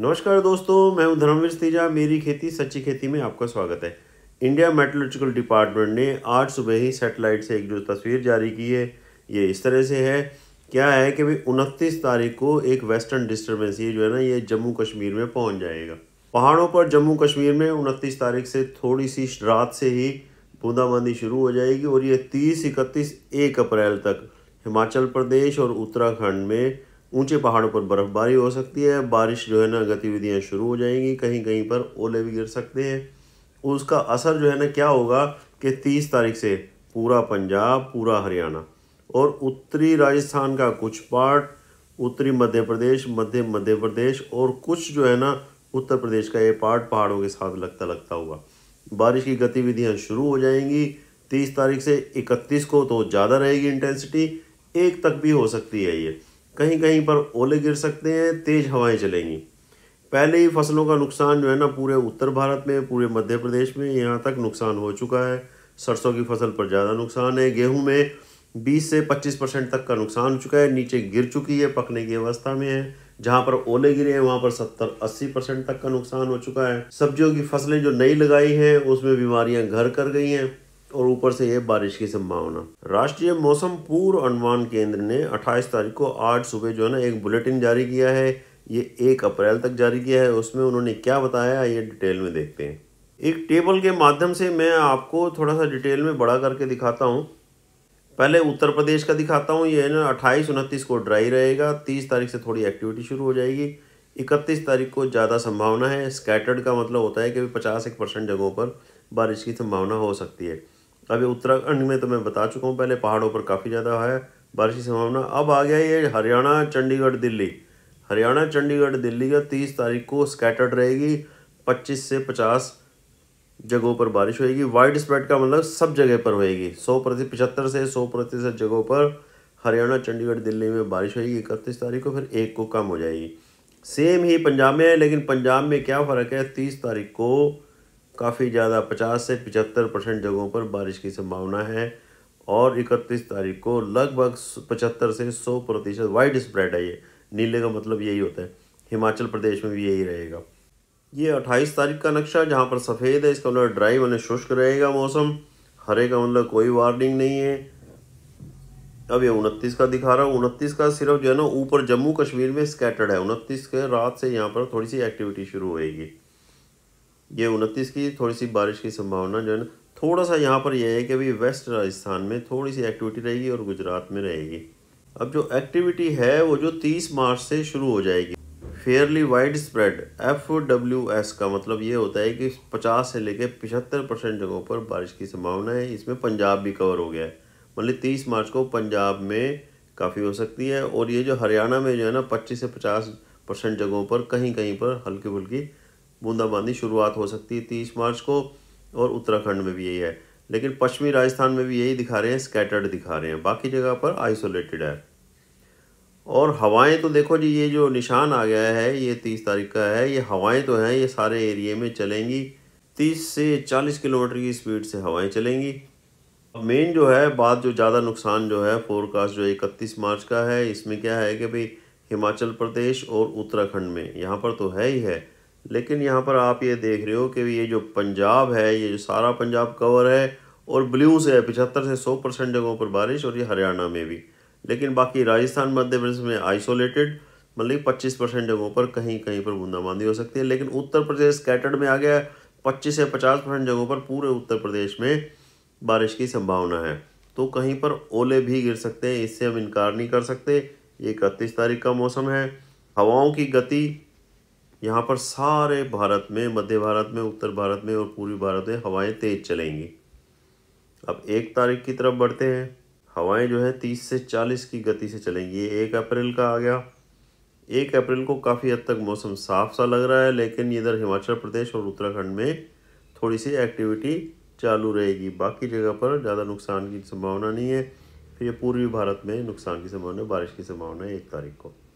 नमस्कार दोस्तों मैं हूं धर्मवीर तेजा मेरी खेती सच्ची खेती में आपका स्वागत है इंडिया मेट्रोलॉजिकल डिपार्टमेंट ने आज सुबह ही सैटेलाइट से एक जो तस्वीर जारी की है ये इस तरह से है क्या है कि भाई उनतीस तारीख को एक वेस्टर्न डिस्टर्बेंस ये जो है ना ये जम्मू कश्मीर में पहुँच जाएगा पहाड़ों पर जम्मू कश्मीर में उनतीस तारीख से थोड़ी सी रात से ही बूंदाबांदी शुरू हो जाएगी और ये तीस इकतीस एक अप्रैल तक हिमाचल प्रदेश और उत्तराखंड में ऊंचे पहाड़ों पर बर्फ़बारी हो सकती है बारिश जो है ना गतिविधियाँ शुरू हो जाएंगी कहीं कहीं पर ओले भी गिर सकते हैं उसका असर जो है ना क्या होगा कि तीस तारीख से पूरा पंजाब पूरा हरियाणा और उत्तरी राजस्थान का कुछ पार्ट उत्तरी मध्य प्रदेश मध्य मध्य प्रदेश और कुछ जो है ना उत्तर प्रदेश का ये पार्ट पहाड़ों के साथ लगता लगता हुआ बारिश की गतिविधियाँ शुरू हो जाएंगी तीस तारीख से इकतीस को तो ज़्यादा रहेगी इंटेंसिटी एक तक भी हो सकती है ये कहीं कहीं पर ओले गिर सकते हैं तेज़ हवाएं चलेंगी पहले ही फसलों का नुकसान जो है ना पूरे उत्तर भारत में पूरे मध्य प्रदेश में यहाँ तक नुकसान हो चुका है सरसों की फसल पर ज़्यादा नुकसान है गेहूँ में 20 से 25 परसेंट तक का नुकसान हो चुका है नीचे गिर चुकी है पकने की अवस्था में है जहाँ पर ओले गिरे हैं वहाँ पर 70-80 परसेंट तक का नुकसान हो चुका है सब्जियों की फसलें जो नई लगाई हैं उसमें बीमारियाँ घर कर गई हैं और ऊपर से है बारिश की संभावना राष्ट्रीय मौसम पूर्व अनुमान केंद्र ने 28 तारीख को आज सुबह जो है ना एक बुलेटिन जारी किया है ये एक अप्रैल तक जारी किया है उसमें उन्होंने क्या बताया ये डिटेल में देखते हैं एक टेबल के माध्यम से मैं आपको थोड़ा सा डिटेल में बड़ा करके दिखाता हूँ पहले उत्तर प्रदेश का दिखाता हूँ ये ना अट्ठाईस उनतीस को ड्राई रहेगा तीस तारीख से थोड़ी एक्टिविटी शुरू हो जाएगी इकतीस तारीख को ज़्यादा संभावना है स्कैटर्ड का मतलब होता है कि पचास एक परसेंट जगहों पर बारिश की संभावना हो सकती है अभी उत्तराखंड में तो मैं बता चुका हूँ पहले पहाड़ों पर काफ़ी ज़्यादा है बारिश की संभावना अब आ गया ये हरियाणा चंडीगढ़ दिल्ली हरियाणा चंडीगढ़ दिल्ली का तीस तारीख को स्कैटर्ड रहेगी पच्चीस से पचास जगहों पर बारिश होएगी वाइड स्प्रेड का मतलब सब जगह पर होएगी सौ प्रतिशत पचहत्तर से सौ प्रतिशत जगहों पर हरियाणा चंडीगढ़ दिल्ली में बारिश होएगी इकतीस तारीख को फिर एक को कम हो जाएगी सेम ही पंजाब में है लेकिन पंजाब में क्या फ़र्क है तीस तारीख को काफ़ी ज़्यादा 50 से 75 परसेंट जगहों पर बारिश की संभावना है और 31 तारीख को लगभग 75 से 100 प्रतिशत वाइड स्प्रेड है ये नीले का मतलब यही होता है हिमाचल प्रदेश में भी यही रहेगा ये 28 तारीख का नक्शा जहाँ पर सफ़ेद है इसका मतलब ड्राई मतलब शुष्क रहेगा मौसम हरे का मतलब कोई वार्निंग नहीं है अब ये उनतीस का दिखा रहा हूँ उनतीस का सिर्फ जो है ना ऊपर जम्मू कश्मीर में स्कैटर्ड है उनतीस के रात से यहाँ पर थोड़ी सी एक्टिविटी शुरू होएगी ये उनतीस की थोड़ी सी बारिश की संभावना जो है ना थोड़ा सा यहाँ पर यह है कि अभी वेस्ट राजस्थान में थोड़ी सी एक्टिविटी रहेगी और गुजरात में रहेगी अब जो एक्टिविटी है वो जो 30 मार्च से शुरू हो जाएगी fairly widespread F W S का मतलब ये होता है कि 50 से लेकर पिछहत्तर परसेंट जगहों पर बारिश की संभावना है इसमें पंजाब भी कवर हो गया है मतलब 30 मार्च को पंजाब में काफ़ी हो सकती है और ये जो हरियाणा में जो है ना 25 से 50 परसेंट जगहों पर कहीं कहीं पर हल्की फुल्की बूंदाबांदी शुरुआत हो सकती है तीस मार्च को और उत्तराखंड में भी यही है लेकिन पश्चिमी राजस्थान में भी यही दिखा रहे हैं स्कैटर्ड दिखा रहे हैं बाकी जगह पर आइसोलेटेड है और हवाएं तो देखो जी ये जो निशान आ गया है ये तीस तारीख का है ये हवाएं तो हैं ये सारे एरिए में चलेंगी तीस से चालीस किलोमीटर की स्पीड से हवाएं चलेंगी अब मेन जो है बात जो ज़्यादा नुकसान जो है फोरकास्ट जो इकतीस मार्च का है इसमें क्या है कि भाई हिमाचल प्रदेश और उत्तराखंड में यहाँ पर तो है ही है लेकिन यहाँ पर आप ये देख रहे हो कि ये जो पंजाब है ये जो सारा पंजाब कवर है और ब्लू से है पिछहत्तर से सौ परसेंट जगहों पर बारिश और ये हरियाणा में भी लेकिन बाकी राजस्थान मध्य प्रदेश में आइसोलेटेड मतलब पच्चीस परसेंट जगहों पर कहीं कहीं पर बूंदाबांदी हो सकती है लेकिन उत्तर प्रदेश कैटर्ड में आ गया पच्चीस से पचास परसेंट जगहों पर पूरे उत्तर प्रदेश में बारिश की संभावना है तो कहीं पर ओले भी गिर सकते हैं इससे हम इनकार नहीं कर सकते ये इकतीस तारीख का मौसम है हवाओं की गति यहाँ पर सारे भारत में मध्य भारत में उत्तर भारत में और पूर्वी भारत में हवाएं तेज चलेंगी अब एक तारीख की तरफ बढ़ते हैं हवाएं जो है तीस से चालीस की गति से चलेंगी ये एक अप्रैल का आ गया एक अप्रैल को काफ़ी हद तक मौसम साफ सा लग रहा है लेकिन इधर हिमाचल प्रदेश और उत्तराखंड में थोड़ी सी एक्टिविटी चालू रहेगी बाकी जगह पर ज़्यादा नुकसान की संभावना नहीं है फिर पूर्वी भारत में नुकसान की संभावना बारिश की संभावना है एक तारीख को